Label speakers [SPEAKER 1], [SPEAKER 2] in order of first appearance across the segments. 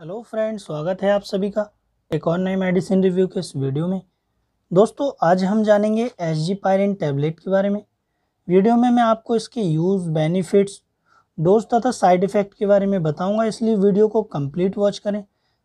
[SPEAKER 1] hello friends स्वागत है आप सभी का एक और नए मेडिसिन रिव्यू के इस वीडियो में दोस्तों आज हम जानेंगे एस जी पायरिन टैबलेट के बारे में वीडियो में मैं आपको इसके यूज़ बेनिफिट्स डोज तथा साइड इफ़ेक्ट के बारे में बताऊंगा इसलिए वीडियो को कंप्लीट वॉच करें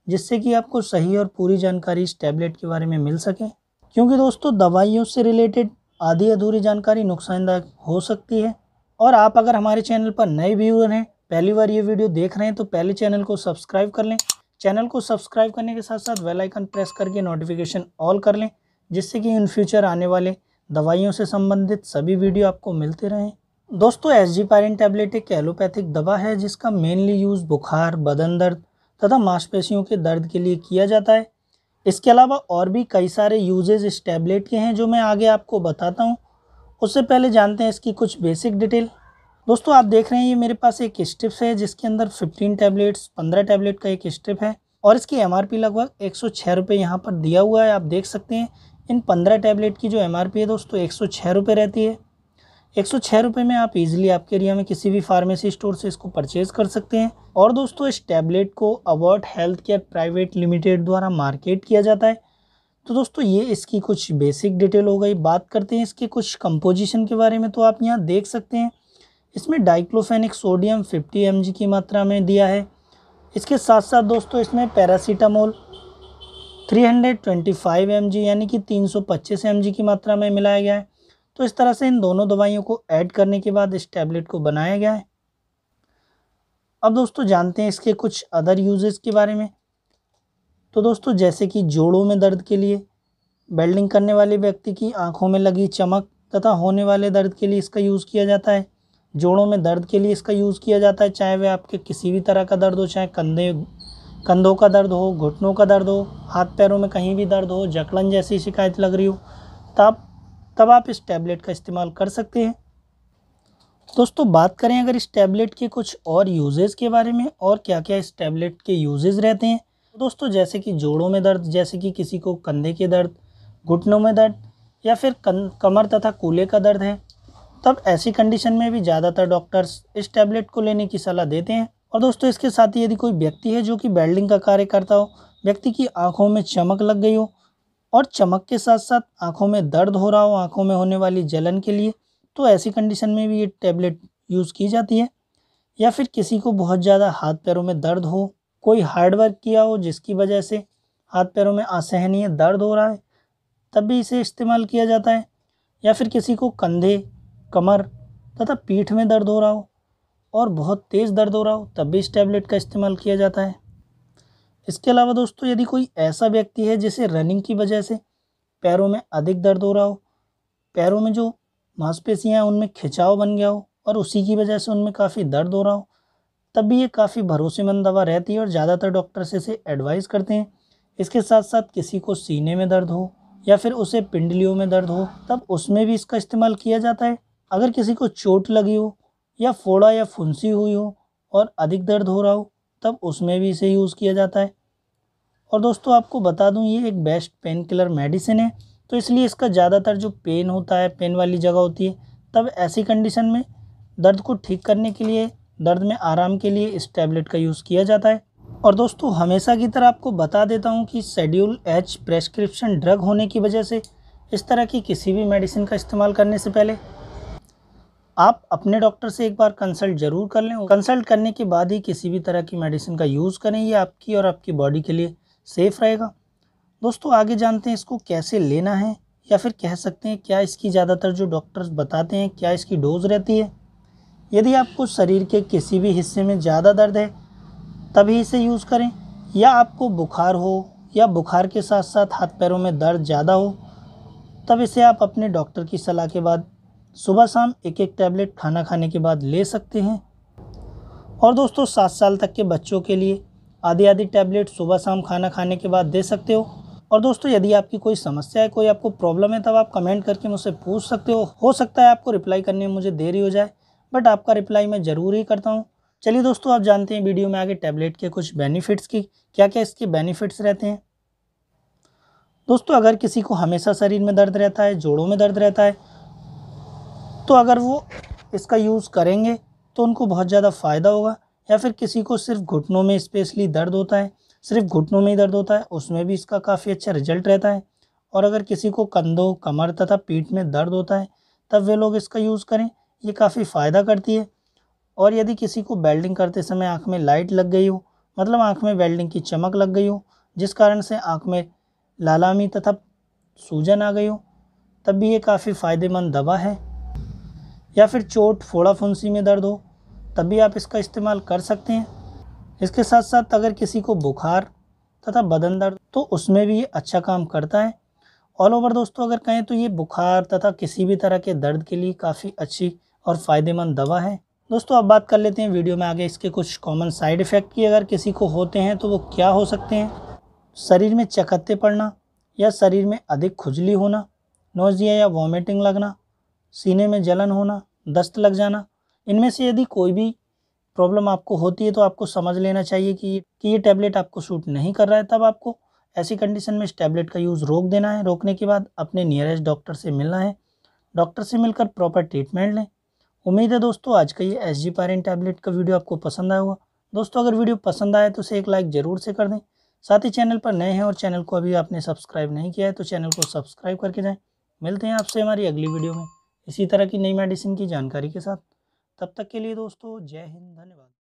[SPEAKER 1] जिससे कि आपको सही और पूरी जानकारी इस टैबलेट के बारे में मिल सके क्योंकि दोस्तों दवाइयों से रिलेटेड आधी अधूरी जानकारी नुकसानदायक हो सकती है और आप अगर हमारे चैनल पर नए व्यूअर हैं पहली बार ये वीडियो देख रहे हैं तो पहले चैनल को सब्सक्राइब कर लें चैनल को सब्सक्राइब करने के साथ साथ वेलाइकन प्रेस करके नोटिफिकेशन ऑल कर लें जिससे कि इन फ्यूचर आने वाले दवाइयों से संबंधित सभी वीडियो आपको मिलते रहें दोस्तों एस जी पायरिन टैबलेट एक एलोपैथिक दवा है जिसका मेनली यूज़ बुखार बदन दर्द तथा मांसपेशियों के दर्द के लिए किया जाता है इसके अलावा और भी कई सारे यूजेज इस टैबलेट के हैं जो मैं आगे आपको बताता हूँ उससे पहले जानते हैं इसकी कुछ बेसिक डिटेल दोस्तों आप देख रहे हैं ये मेरे पास एक स्ट्रिप्स है जिसके अंदर 15 टैबलेट्स 15 टैबलेट का एक स्ट्रिप है और इसकी एम लगभग एक सौ छः रुपये यहाँ पर दिया हुआ है आप देख सकते हैं इन पंद्रह टैबलेट की जो एम है दोस्तों एक सौ छः रुपये रहती है एक सौ छः रुपये में आप इजीली आपके एरिया में किसी भी फार्मेसी स्टोर से इसको परचेज़ कर सकते हैं और दोस्तों इस टैबलेट को Avert health care private limited द्वारा मार्केट किया जाता है तो दोस्तों ये इसकी कुछ बेसिक डिटेल हो गई बात करते हैं इसके कुछ कंपोजिशन के बारे में तो आप यहाँ देख सकते हैं इसमें डाइक्लोफेनिक सोडियम 50 एम की मात्रा में दिया है इसके साथ साथ दोस्तों इसमें पैरासीटामोल 325 एम यानी कि 325 एम की मात्रा में मिलाया गया है तो इस तरह से इन दोनों दवाइयों को ऐड करने के बाद इस टैबलेट को बनाया गया है अब दोस्तों जानते हैं इसके कुछ अदर यूजेस के बारे में तो दोस्तों जैसे कि जोड़ों में दर्द के लिए बेल्डिंग करने वाले व्यक्ति की आंखों में लगी चमक तथा होने वाले दर्द के लिए इसका यूज़ किया जाता है जोड़ों में दर्द के लिए इसका यूज़ किया जाता है चाहे वह आपके किसी भी तरह का दर्द हो चाहे कंधे कंधों का दर्द हो घुटनों का दर्द हो हाथ पैरों में कहीं भी दर्द हो जकड़न जैसी शिकायत लग रही हो तब तब आप इस टैबलेट का इस्तेमाल कर सकते हैं दोस्तों बात करें अगर इस टैबलेट के कुछ और यूजेज़ के बारे में और क्या क्या इस टैबलेट के यूजेज़ रहते हैं दोस्तों जैसे कि जोड़ों में दर्द जैसे कि किसी को कंधे के दर्द घुटनों में दर्द या फिर कमर तथा कूल्हे का दर्द है तब ऐसी कंडीशन में भी ज़्यादातर डॉक्टर्स इस टैबलेट को लेने की सलाह देते हैं और दोस्तों इसके साथ ही यदि कोई व्यक्ति है जो कि बेल्डिंग का कार्य करता हो व्यक्ति की आंखों में चमक लग गई हो और चमक के साथ साथ आंखों में दर्द हो रहा हो आंखों में होने वाली जलन के लिए तो ऐसी कंडीशन में भी ये टैबलेट यूज़ की जाती है या फिर किसी को बहुत ज़्यादा हाथ पैरों में दर्द हो कोई हार्ड वर्क किया हो जिसकी वजह से हाथ पैरों में असहनीय दर्द हो रहा है तब भी इसे इस्तेमाल किया जाता है या फिर किसी को कंधे कमर तथा पीठ में दर्द हो रहा हो और बहुत तेज़ दर्द हो रहा हो तब भी इस टैबलेट का इस्तेमाल किया जाता है इसके अलावा दोस्तों यदि कोई ऐसा व्यक्ति है जिसे रनिंग की वजह से पैरों में अधिक दर्द हो रहा हो पैरों में जो मांसपेशियाँ उनमें खिंचाव बन गया हो और उसी की वजह से उनमें काफ़ी दर्द हो रहा हो तब भी ये काफ़ी भरोसेमंद दवा रहती है और ज़्यादातर डॉक्टर से इसे एडवाइस करते हैं इसके साथ साथ किसी को सीने में दर्द हो या फिर उसे पिंडलियों में दर्द हो तब उसमें भी इसका इस्तेमाल किया जाता है अगर किसी को चोट लगी हो या फोड़ा या फुंसी हुई हो और अधिक दर्द हो रहा हो तब उसमें भी इसे यूज़ किया जाता है और दोस्तों आपको बता दूं ये एक बेस्ट पेन किलर मेडिसिन है तो इसलिए इसका ज़्यादातर जो पेन होता है पेन वाली जगह होती है तब ऐसी कंडीशन में दर्द को ठीक करने के लिए दर्द में आराम के लिए इस टैबलेट का यूज़ किया जाता है और दोस्तों हमेशा की तरह आपको बता देता हूँ कि शेड्यूल एच प्रेस्क्रिप्शन ड्रग होने की वजह से इस तरह की किसी भी मेडिसिन का इस्तेमाल करने से पहले आप अपने डॉक्टर से एक बार कंसल्ट जरूर कर लें कंसल्ट करने के बाद ही किसी भी तरह की मेडिसिन का यूज़ करें ये आपकी और आपकी बॉडी के लिए सेफ़ रहेगा दोस्तों आगे जानते हैं इसको कैसे लेना है या फिर कह सकते हैं क्या इसकी ज़्यादातर जो डॉक्टर्स बताते हैं क्या इसकी डोज रहती है यदि आपको शरीर के किसी भी हिस्से में ज़्यादा दर्द है तभी इसे यूज़ करें या आपको बुखार हो या बुखार के साथ साथ हाथ पैरों में दर्द ज़्यादा हो तब इसे आप अपने डॉक्टर की सलाह के बाद सुबह शाम एक एक टैबलेट खाना खाने के बाद ले सकते हैं और दोस्तों सात साल तक के बच्चों के लिए आधी आधी टैबलेट सुबह शाम खाना खाने के बाद दे सकते हो और दोस्तों यदि आपकी कोई समस्या है कोई आपको प्रॉब्लम है तब आप कमेंट करके मुझसे पूछ सकते हो हो सकता है आपको रिप्लाई करने में मुझे देरी हो जाए बट आपका रिप्लाई मैं ज़रूर ही करता हूँ चलिए दोस्तों आप जानते हैं वीडियो में आगे टैबलेट के कुछ बेनिफिट्स की क्या क्या इसके बेनिफिट्स रहते हैं दोस्तों अगर किसी को हमेशा शरीर में दर्द रहता है जोड़ों में दर्द रहता है तो अगर वो इसका यूज़ करेंगे तो उनको बहुत ज़्यादा फ़ायदा होगा या फिर किसी को सिर्फ घुटनों में स्पेशली दर्द होता है सिर्फ घुटनों में ही दर्द होता है उसमें भी इसका काफ़ी अच्छा रिजल्ट रहता है और अगर किसी को कंधों कमर तथा पीठ में दर्द होता है तब वे लोग इसका यूज़ करें ये काफ़ी फ़ायदा करती है और यदि किसी को वेल्डिंग करते समय आँख में लाइट लग गई हो मतलब आँख में वेल्डिंग की चमक लग गई हो जिस कारण से आँख में लालामी तथा सूजन आ गई हो तब भी ये काफ़ी फ़ायदेमंद दवा है या फिर चोट फोड़ा फुंसी में दर्द हो तब भी आप इसका इस्तेमाल कर सकते हैं इसके साथ साथ अगर किसी को बुखार तथा बदन दर्द तो उसमें भी ये अच्छा काम करता है ऑल ओवर दोस्तों अगर कहें तो ये बुखार तथा किसी भी तरह के दर्द के लिए काफ़ी अच्छी और फ़ायदेमंद दवा है दोस्तों अब बात कर लेते हैं वीडियो में आगे इसके कुछ कॉमन साइड इफ़ेक्ट की अगर किसी को होते हैं तो वो क्या हो सकते हैं शरीर में चकत्ते पड़ना या शरीर में अधिक खुजली होना नोजिया या वॉमिटिंग लगना सीने में जलन होना दस्त लग जाना इनमें से यदि कोई भी प्रॉब्लम आपको होती है तो आपको समझ लेना चाहिए कि कि ये टैबलेट आपको सूट नहीं कर रहा है तब आपको ऐसी कंडीशन में इस टैबलेट का यूज़ रोक देना है रोकने के बाद अपने नियरेस्ट डॉक्टर से मिलना है डॉक्टर से मिलकर प्रॉपर ट्रीटमेंट लें उम्मीद है दोस्तों आज का ये एस जी पारिन टैबलेट का वीडियो आपको पसंद आया होगा दोस्तों अगर वीडियो पसंद आए तो उसे एक लाइक ज़रूर से कर दें साथ ही चैनल पर नए हैं और चैनल को अभी आपने सब्सक्राइब नहीं किया है तो चैनल को सब्सक्राइब करके जाएँ मिलते हैं आपसे हमारी अगली वीडियो में इसी तरह की नई मेडिसिन की जानकारी के साथ तब तक के लिए दोस्तों जय हिंद धन्यवाद